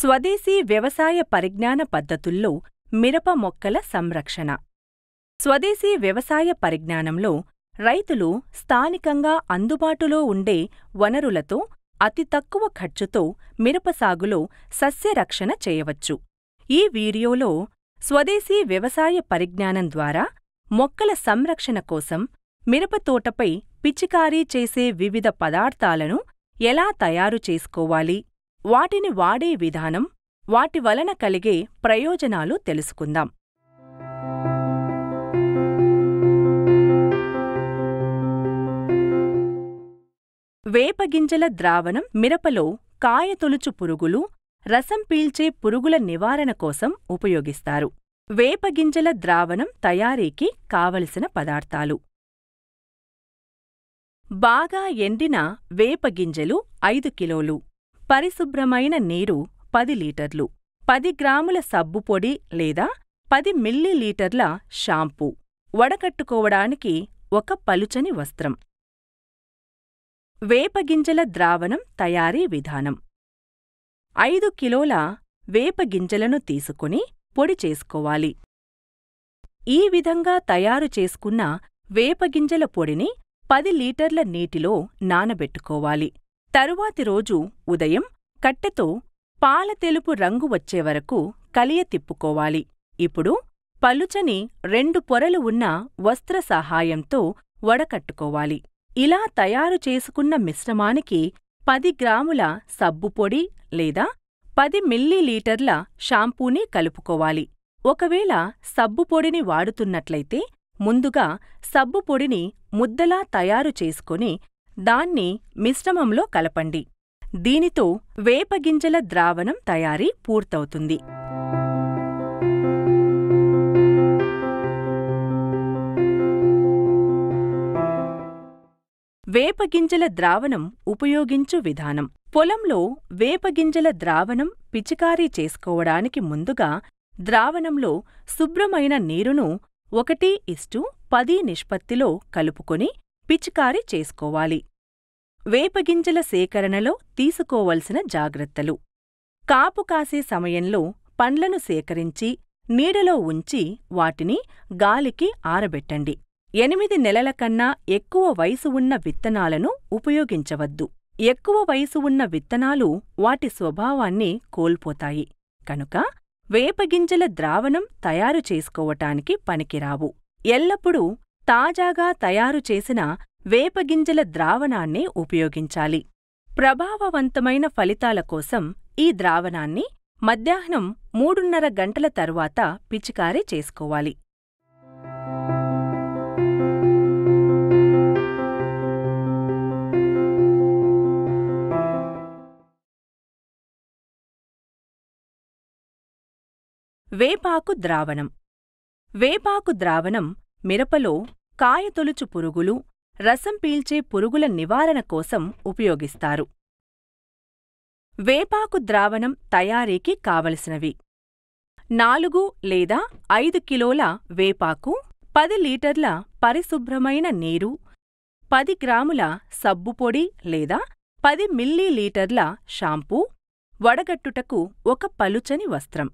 స్వదేశీ వ్యవసాయ పరిజ్ఞాన పద్ధతుల్లో మిరప మొక్కల సంరక్షణ స్వదేశీ వ్యవసాయ పరిజ్ఞానంలో రైతులు స్థానికంగా అందుబాటులో ఉండే వనరులతో అతి తక్కువ ఖర్చుతో మిరప సాగులో సస్యరక్షణ చేయవచ్చు ఈ వీడియోలో స్వదేశీ వ్యవసాయ పరిజ్ఞానం ద్వారా మొక్కల సంరక్షణ కోసం మిరప తోటపై పిచికారీ చేసే వివిధ పదార్థాలను ఎలా తయారు చేసుకోవాలి వాటిని వాడే విధానం వాటి వలన కలిగే ప్రయోజనాలు తెలుసుకుందాం వేపగింజల ద్రావణం మిరపలో కాయతొలుచు పురుగులు రసం పీల్చే పురుగుల నివారణ కోసం ఉపయోగిస్తారు వేపగింజల ద్రావణం తయారీకి కావలసిన పదార్థాలు బాగా ఎండిన వేపగింజలు ఐదు కిలోలు పరిశుభ్రమైన నీరు పది లీటర్లు పది గ్రాముల సబ్బు పొడి లేదా పది మిల్లీలీటర్ల షాంపూ వడకట్టుకోవడానికి ఒక పలుచని వస్త్రం వేపగింజల ద్రావణం తయారీ విధానం ఐదు కిలోల వేపగింజలను తీసుకుని పొడి చేసుకోవాలి ఈ విధంగా తయారు చేసుకున్న వేపగింజల పొడిని పది లీటర్ల నీటిలో నానబెట్టుకోవాలి తరువాతి రోజు ఉదయం కట్టెతో పాల తెలుపు రంగు వచ్చేవరకు కలియ తిప్పుకోవాలి ఇప్పుడు పలుచని రెండు పొరలు ఉన్న వస్త్ర సహాయంతో వడకట్టుకోవాలి ఇలా తయారు చేసుకున్న మిశ్రమానికి పది గ్రాముల సబ్బుపొడి లేదా పది మిల్లీలీటర్ల షాంపూని కలుపుకోవాలి ఒకవేళ సబ్బుపొడిని వాడుతున్నట్లయితే ముందుగా సబ్బుపొడిని ముద్దలా తయారు చేసుకుని దాన్ని మిశ్రమంలో కలపండి దీనితో వేపగింజల ద్రావణం తయారీ పూర్తవుతుంది వేపగింజల ద్రావణం ఉపయోగించు విధానం పొలంలో వేపగింజల ద్రావణం పిచికారీ చేసుకోవడానికి ముందుగా ద్రావణంలో శుభ్రమైన నీరును ఒకటి ఇస్టు పది నిష్పత్తిలో కలుపుకొని పిచికారీ చేసుకోవాలి వేపగింజల సేకరణలో తీసుకోవలసిన జాగ్రత్తలు కాపు కాసే సమయంలో పండ్లను సేకరించి నీడలో ఉంచి వాటిని గాలికి ఆరబెట్టండి ఎనిమిది నెలల కన్నా ఎక్కువ వయసు ఉన్న విత్తనాలను ఉపయోగించవద్దు ఎక్కువ వయసు ఉన్న విత్తనాలు వాటి స్వభావాన్ని కోల్పోతాయి కనుక వేపగింజల ద్రావణం తయారు చేసుకోవటానికి పనికిరావు ఎల్లప్పుడూ తాజాగా తయారు చేసిన వేపగింజల ద్రావణాన్నే ఉపయోగించాలి ప్రభావవంతమైన ఫలితాల కోసం ఈ ద్రావణాన్ని మధ్యాహ్నం మూడున్నర గంటల తరువాత పిచికారీ చేసుకోవాలి వేపాకు ద్రావణం వేపాకు ద్రావణం మిరపలో కాయతొలుచు పురుగులు రసం పీల్చే పురుగుల నివారణ కోసం ఉపయోగిస్తారు వేపాకు ద్రావణం తయారీకి కావలసినవి నాలుగు లేదా ఐదు కిలోల వేపాకు పది లీటర్ల పరిశుభ్రమైన నీరు పది గ్రాముల సబ్బుపొడి లేదా పది మిల్లీలీటర్ల షాంపూ వడగట్టుటకు ఒక పలుచని వస్త్రం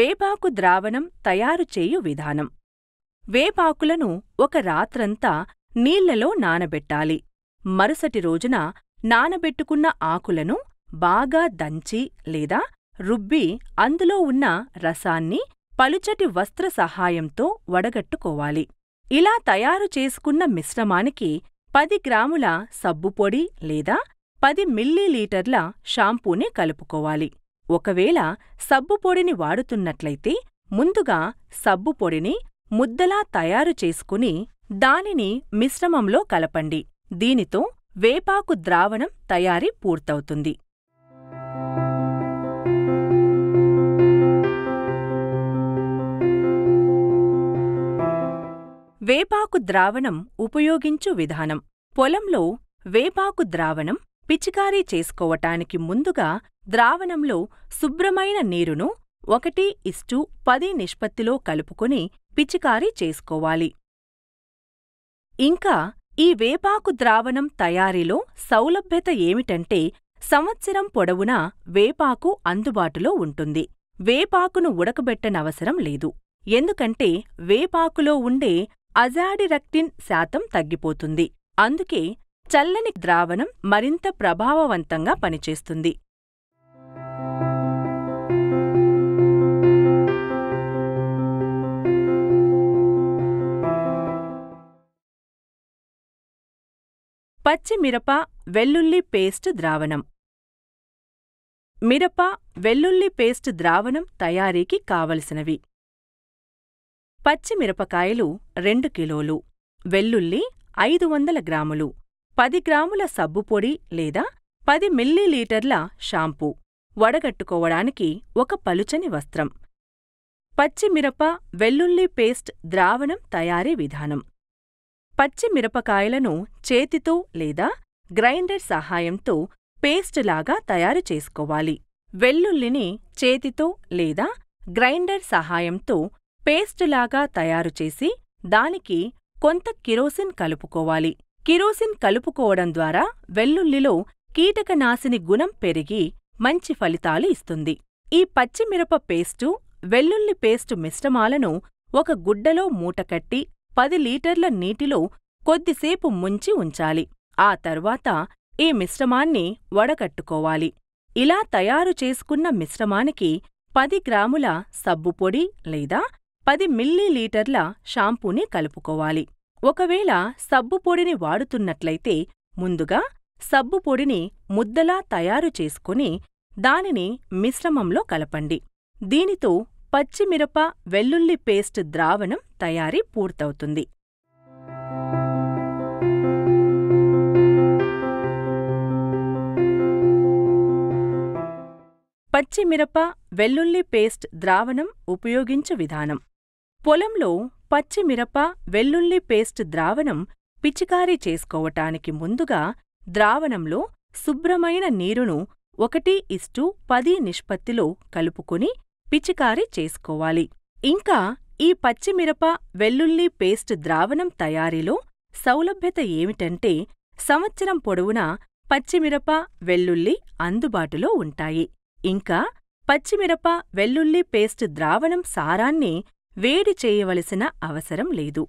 వేపాకు ద్రావణం తయారుచేయు విధానం వేపాకులను ఒక రాత్రంతా నీళ్లలో నానబెట్టాలి మరుసటి రోజున నానబెట్టుకున్న ఆకులను బాగా దంచి లేదా రుబ్బి అందులో ఉన్న రసాన్ని పలుచటి వస్త్ర సహాయంతో వడగట్టుకోవాలి ఇలా తయారు చేసుకున్న మిశ్రమానికి పది గ్రాముల సబ్బుపొడి లేదా పది మిల్లీలీటర్ల షాంపూని కలుపుకోవాలి ఒకవేళ సబ్బుపొడిని వాడుతున్నట్లయితే ముందుగా సబ్బుపొడిని ముద్దలా తయారు చేసుకుని దానిని మిశ్రమంలో కలపండి దీనితో వేపాకు ద్రావణం తయారీ పూర్తవుతుంది వేపాకు ద్రావణం ఉపయోగించు విధానం పొలంలో వేపాకు ద్రావణం పిచికారీ చేసుకోవటానికి ముందుగా ద్రావణంలో శుభ్రమైన నీరును ఒకటి ఇస్టు పది నిష్పత్తిలో కలుపుకుని పిచికారీ చేసుకోవాలి ఇంకా ఈ వేపాకు ద్రావణం తయారీలో సౌలభ్యత ఏమిటంటే సంవత్సరం పొడవునా వేపాకు అందుబాటులో ఉంటుంది వేపాకును ఉడకబెట్టనవసరం లేదు ఎందుకంటే వేపాకులో ఉండే అజాడిరక్టిన్ శాతం తగ్గిపోతుంది అందుకే చల్లని ద్రావణం మరింత ప్రభావవంతంగా పనిచేస్తుంది పచ్చిమిరప వెల్లుల్లి పేస్ట్ ద్రావణం మిరప వెల్లుల్లి పేస్ట్ ద్రావణం తయారీకి కావలసినవి పచ్చిమిరపకాయలు రెండు కిలోలు వెల్లుల్లి ఐదు వందల గ్రాములు పది గ్రాముల సబ్బుపొడి లేదా పది మిల్లీలీటర్ల షాంపూ వడగట్టుకోవడానికి ఒక పలుచని వస్త్రం పచ్చిమిరప వెల్లుల్లి పేస్ట్ ద్రావణం తయారీ విధానం పచ్చిమిరపకాయలను చేతితో లేదా గ్రైండర్ సహాయంతో పేస్టులాగా లాగా తయారు చేసుకోవాలి వెల్లుల్లిని చేతితో లేదా గ్రైండర్ సహాయంతో పేస్టులాగా లాగా తయారు చేసి దానికి కొంత కిరోసిన్ కలుపుకోవాలి కిరోసిన్ కలుపుకోవడం ద్వారా వెల్లుల్లిలో కీటకనాశిని గుణం పెరిగి మంచి ఫలితాలు ఇస్తుంది ఈ పచ్చిమిరప పేస్టు వెల్లుల్లి పేస్టు మిశ్రమాలను ఒక గుడ్డలో మూటకట్టి పది లీటర్ల నీటిలో కొద్దిసేపు ముంచి ఉంచాలి ఆ తర్వాత ఈ మిశ్రమాన్ని వడకట్టుకోవాలి ఇలా తయారు చేసుకున్న మిశ్రమానికి పది గ్రాముల సబ్బుపొడి లేదా పది మిల్లీలీటర్ల షాంపూని కలుపుకోవాలి ఒకవేళ సబ్బుపొడిని వాడుతున్నట్లయితే ముందుగా సబ్బుపొడిని ముద్దలా తయారు చేసుకుని దానిని మిశ్రమంలో కలపండి దీనితో పచ్చిమిరప వెల్లుల్లి పేస్ట్ ద్రావణం తయారీ పూర్తవుతుంది పచ్చిమిరప వెల్లుల్లి పేస్ట్ ద్రావణం ఉపయోగించు విధానం పొలంలో పచ్చిమిరప వెల్లుల్లి పేస్ట్ ద్రావణం పిచికారీ చేసుకోవటానికి ముందుగా ద్రావణంలో శుభ్రమైన నీరును ఒకటి ఇస్టు పది నిష్పత్తిలో కలుపుకుని పిచికారీ చేసుకోవాలి ఇంకా ఈ పచ్చిమిరప వెల్లుల్లి పేస్ట్ ద్రావణం తయారీలో సౌలభ్యత ఏమిటంటే సంవత్సరం పొడవునా పచ్చిమిరప వెల్లుల్లి అందుబాటులో ఉంటాయి ఇంకా పచ్చిమిరప వెల్లుల్లి పేస్ట్ ద్రావణం సారాన్ని వేడి చేయవలసిన అవసరం లేదు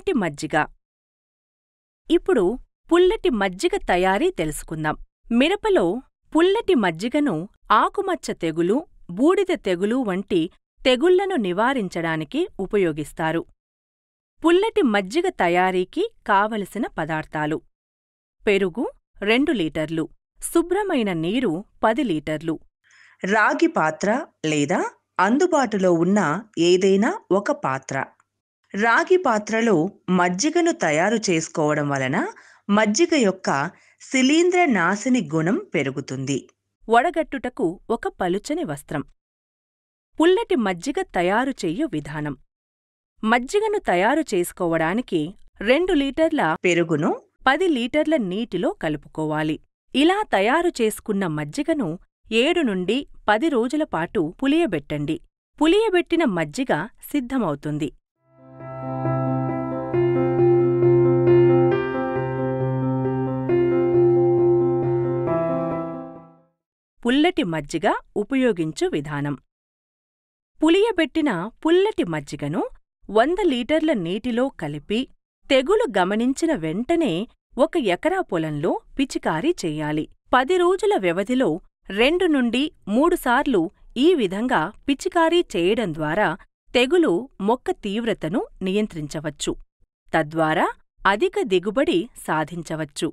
పుల్లటి మజ్జిగ ఇప్పుడు పుల్లటి మజ్జిగ తయారీ తెలుసుకుందాం మిరపలో పుల్లటి మజ్జిగను ఆకుమచ్చ తెగులు బూడిద తెగులు వంటి తెగుళ్లను నివారించడానికి ఉపయోగిస్తారు పుల్లటి మజ్జిగ తయారీకి కావలసిన పదార్థాలు పెరుగు రెండు లీటర్లు శుభ్రమైన నీరు పది లీటర్లు రాగి పాత్ర లేదా అందుబాటులో ఉన్న ఏదైనా ఒక పాత్ర రాగి పాత్రలో మజ్జిగను తయారు చేసుకోవడం వలన మజ్జిగ యొక్క శిలీంద్ర నాశిని గుణం పెరుగుతుంది వడగట్టుటకు ఒక పలుచని వస్త్రం పుల్లటి మజ్జిగ తయారు చెయ్యు విధానం మజ్జిగను తయారు చేసుకోవడానికి రెండు లీటర్ల పెరుగును పది లీటర్ల నీటిలో కలుపుకోవాలి ఇలా తయారు చేసుకున్న మజ్జిగను ఏడు నుండి పది రోజుల పాటు పులియబెట్టండి పులియబెట్టిన మజ్జిగ సిద్ధమవుతుంది పుల్లటి మజ్జిగ ఉపయోగించు విధానం పులియబెట్టిన పుల్లటి మజ్జిగను వంద లీటర్ల నీటిలో కలిపి తెగులు గమనించిన వెంటనే ఒక ఎకరా పొలంలో పిచికారీ చెయ్యాలి పది రోజుల వ్యవధిలో రెండు నుండి మూడుసార్లు ఈ విధంగా పిచికారీ చేయడం ద్వారా తెగులు మొక్క తీవ్రతను నియంత్రించవచ్చు తద్వారా అధిక దిగుబడి సాధించవచ్చు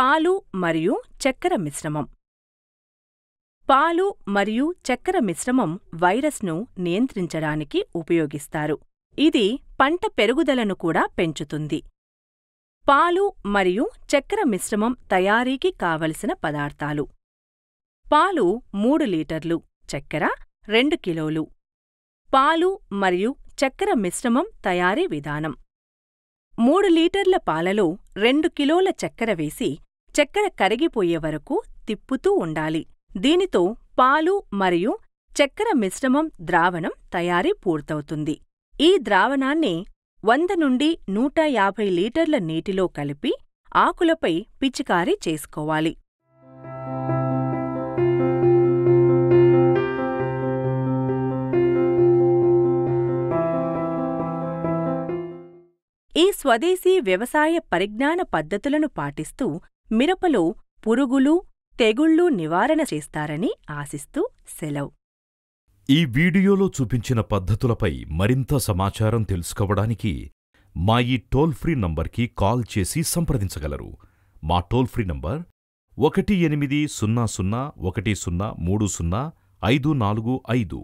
పాలు మరియు చక్కెర మిశ్రమం పాలు మరియు చక్కెర మిశ్రమం వైరస్ను నియంత్రించడానికి ఉపయోగిస్తారు ఇది పంట పెరుగుదలను కూడా పెంచుతుంది పాలు మరియు చక్కెర మిశ్రమం తయారీకి కావలసిన పదార్థాలు పాలు మూడు లీటర్లు చక్కెర రెండు కిలోలు పాలు మరియు చక్కెర మిశ్రమం తయారీ విధానం మూడు లీటర్ల పాలలో రెండు కిలోల చక్కెర వేసి చక్కెర కరిగిపోయే వరకు తిప్పుతూ ఉండాలి దీనితో పాలు మరియు చక్కెర మిశ్రమం ద్రావణం తయారీ పూర్తవుతుంది ఈ ద్రావణాన్ని వంద నుండి నూట యాభై లీటర్ల నీటిలో కలిపి ఆకులపై పిచికారీ చేసుకోవాలి ఈ స్వదేశీ వ్యవసాయ పరిజ్ఞాన పద్ధతులను పాటిస్తూ మిరపలో పురుగులు తెగుళ్ళు నివారణ చేస్తారని ఆశిస్తూ సెలవు ఈ వీడియోలో చూపించిన పద్ధతులపై మరింత సమాచారం తెలుసుకోవడానికి మా ఈ టోల్ ఫ్రీ నంబర్కి కాల్ చేసి సంప్రదించగలరు మా టోల్ ఫ్రీ నంబర్ ఒకటి ఎనిమిది సున్నా సున్నా ఒకటి సున్నా మూడు సున్నా ఐదు నాలుగు ఐదు